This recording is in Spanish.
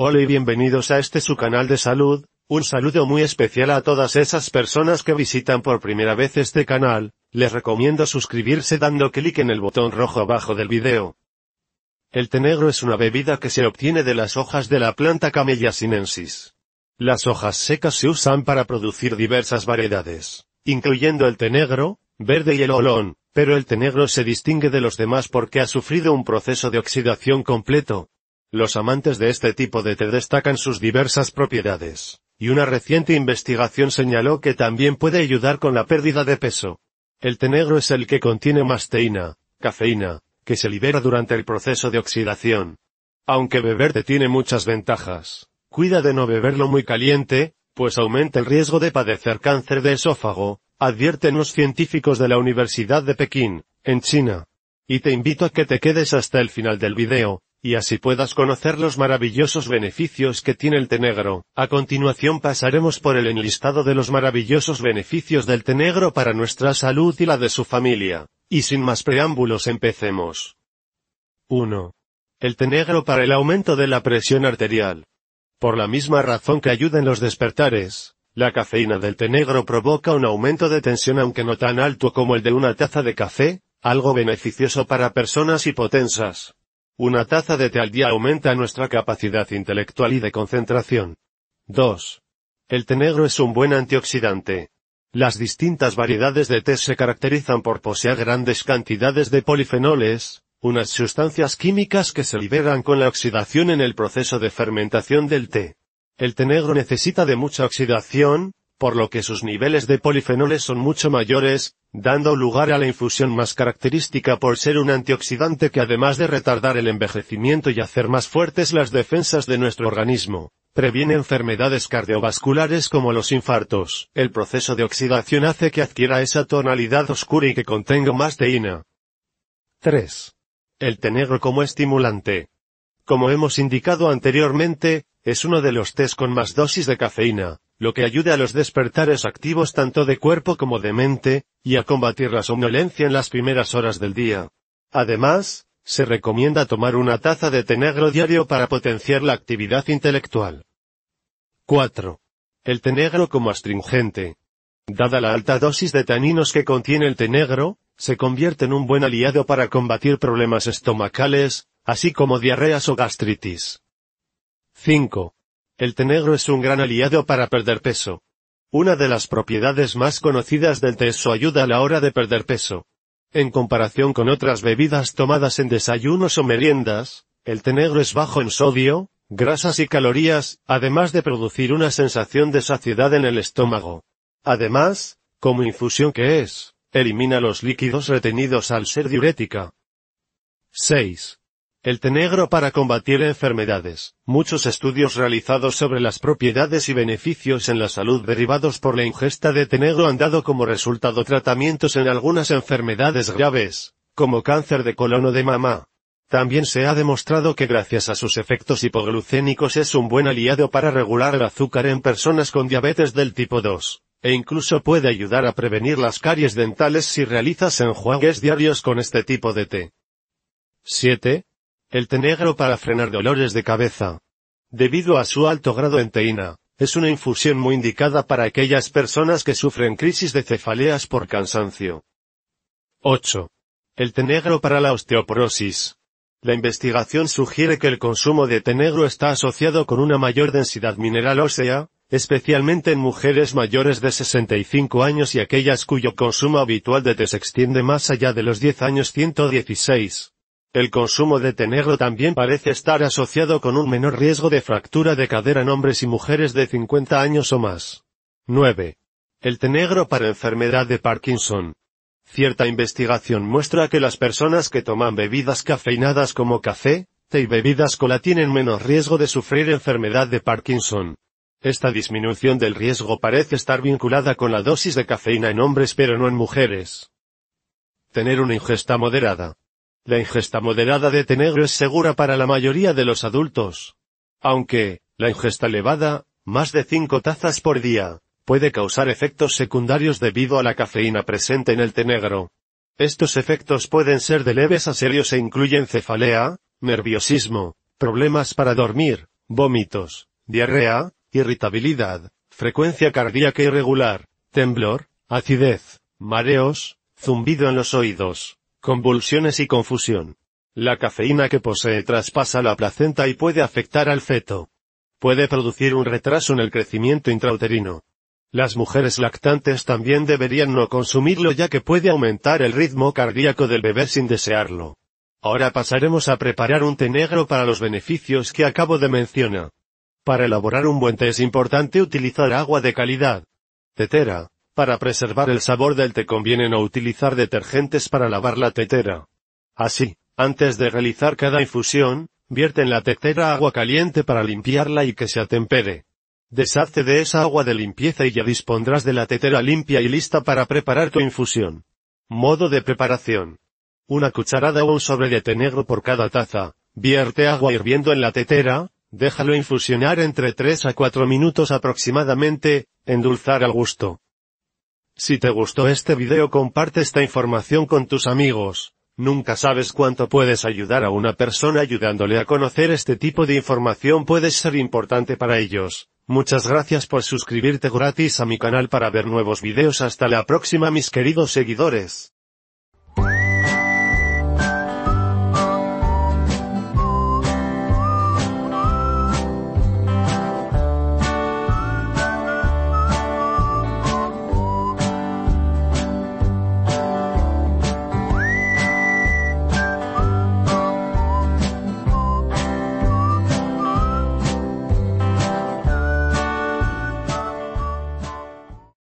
Hola y bienvenidos a este su canal de salud, un saludo muy especial a todas esas personas que visitan por primera vez este canal, les recomiendo suscribirse dando clic en el botón rojo abajo del video. El té negro es una bebida que se obtiene de las hojas de la planta Camellia sinensis. Las hojas secas se usan para producir diversas variedades, incluyendo el té negro, verde y el olón, pero el té negro se distingue de los demás porque ha sufrido un proceso de oxidación completo, los amantes de este tipo de té destacan sus diversas propiedades, y una reciente investigación señaló que también puede ayudar con la pérdida de peso. El té negro es el que contiene más teína, cafeína, que se libera durante el proceso de oxidación. Aunque beber té tiene muchas ventajas, cuida de no beberlo muy caliente, pues aumenta el riesgo de padecer cáncer de esófago, advierten los científicos de la Universidad de Pekín, en China. Y te invito a que te quedes hasta el final del video, y así puedas conocer los maravillosos beneficios que tiene el té negro. A continuación pasaremos por el enlistado de los maravillosos beneficios del té negro para nuestra salud y la de su familia. Y sin más preámbulos empecemos. 1. El té negro para el aumento de la presión arterial. Por la misma razón que ayuda en los despertares, la cafeína del té negro provoca un aumento de tensión aunque no tan alto como el de una taza de café, algo beneficioso para personas hipotensas. Una taza de té al día aumenta nuestra capacidad intelectual y de concentración. 2. El té negro es un buen antioxidante. Las distintas variedades de té se caracterizan por poseer grandes cantidades de polifenoles, unas sustancias químicas que se liberan con la oxidación en el proceso de fermentación del té. El té negro necesita de mucha oxidación, por lo que sus niveles de polifenoles son mucho mayores, dando lugar a la infusión más característica por ser un antioxidante que además de retardar el envejecimiento y hacer más fuertes las defensas de nuestro organismo, previene enfermedades cardiovasculares como los infartos. El proceso de oxidación hace que adquiera esa tonalidad oscura y que contenga más teína. 3. El té negro como estimulante. Como hemos indicado anteriormente, es uno de los tés con más dosis de cafeína, lo que ayuda a los despertares activos tanto de cuerpo como de mente, y a combatir la somnolencia en las primeras horas del día. Además, se recomienda tomar una taza de té negro diario para potenciar la actividad intelectual. 4. El té negro como astringente. Dada la alta dosis de taninos que contiene el té negro, se convierte en un buen aliado para combatir problemas estomacales, así como diarreas o gastritis. 5. El té negro es un gran aliado para perder peso. Una de las propiedades más conocidas del té es su ayuda a la hora de perder peso. En comparación con otras bebidas tomadas en desayunos o meriendas, el té negro es bajo en sodio, grasas y calorías, además de producir una sensación de saciedad en el estómago. Además, como infusión que es, elimina los líquidos retenidos al ser diurética. 6. El té negro para combatir enfermedades. Muchos estudios realizados sobre las propiedades y beneficios en la salud derivados por la ingesta de té negro han dado como resultado tratamientos en algunas enfermedades graves, como cáncer de colon o de mama. También se ha demostrado que gracias a sus efectos hipoglucénicos es un buen aliado para regular el azúcar en personas con diabetes del tipo 2, e incluso puede ayudar a prevenir las caries dentales si realizas enjuagues diarios con este tipo de té. 7. El té negro para frenar dolores de cabeza. Debido a su alto grado en teína, es una infusión muy indicada para aquellas personas que sufren crisis de cefaleas por cansancio. 8. El té negro para la osteoporosis. La investigación sugiere que el consumo de té negro está asociado con una mayor densidad mineral ósea, especialmente en mujeres mayores de 65 años y aquellas cuyo consumo habitual de té se extiende más allá de los 10 años 116. El consumo de té negro también parece estar asociado con un menor riesgo de fractura de cadera en hombres y mujeres de 50 años o más. 9. El té negro para enfermedad de Parkinson. Cierta investigación muestra que las personas que toman bebidas cafeinadas como café, té y bebidas cola tienen menos riesgo de sufrir enfermedad de Parkinson. Esta disminución del riesgo parece estar vinculada con la dosis de cafeína en hombres pero no en mujeres. Tener una ingesta moderada. La ingesta moderada de tenegro es segura para la mayoría de los adultos. Aunque, la ingesta elevada, más de 5 tazas por día, puede causar efectos secundarios debido a la cafeína presente en el tenegro. Estos efectos pueden ser de leves a serios e incluyen cefalea, nerviosismo, problemas para dormir, vómitos, diarrea, irritabilidad, frecuencia cardíaca irregular, temblor, acidez, mareos, zumbido en los oídos, convulsiones y confusión. La cafeína que posee traspasa la placenta y puede afectar al feto. Puede producir un retraso en el crecimiento intrauterino. Las mujeres lactantes también deberían no consumirlo ya que puede aumentar el ritmo cardíaco del bebé sin desearlo. Ahora pasaremos a preparar un té negro para los beneficios que acabo de mencionar. Para elaborar un buen té es importante utilizar agua de calidad. Tetera, para preservar el sabor del té conviene no utilizar detergentes para lavar la tetera. Así, antes de realizar cada infusión, vierte en la tetera agua caliente para limpiarla y que se atempere. Deshazte de esa agua de limpieza y ya dispondrás de la tetera limpia y lista para preparar tu infusión. Modo de preparación. Una cucharada o un sobre de té negro por cada taza. Vierte agua hirviendo en la tetera, déjalo infusionar entre 3 a 4 minutos aproximadamente, endulzar al gusto. Si te gustó este video comparte esta información con tus amigos. Nunca sabes cuánto puedes ayudar a una persona ayudándole a conocer este tipo de información puede ser importante para ellos. Muchas gracias por suscribirte gratis a mi canal para ver nuevos videos hasta la próxima mis queridos seguidores.